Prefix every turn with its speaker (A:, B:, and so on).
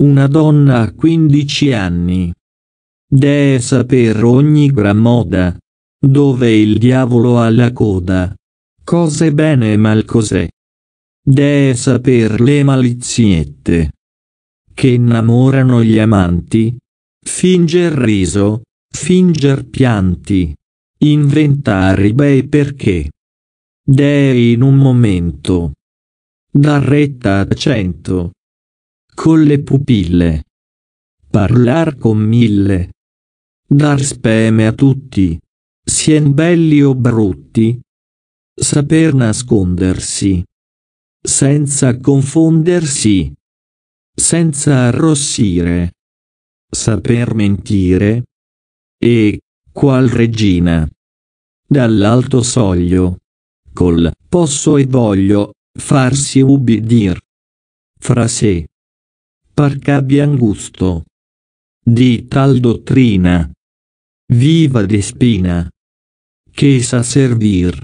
A: Una donna a 15 anni. Dee saper ogni gran moda. Dove il diavolo ha la coda. Cose bene e mal cos'è. Dee saper le maliziette. Che innamorano gli amanti. Finger riso, finger pianti. Inventare bei perché. Dee in un momento. Dar retta a cento con le pupille. Parlar con mille. Dar speme a tutti. Sien belli o brutti. Saper nascondersi. Senza confondersi. Senza arrossire. Saper mentire. E, qual regina. Dall'alto soglio. Col posso e voglio farsi ubbidir. Fra sé parca abbiano gusto. Di tal dottrina. Viva di spina. Che sa servir.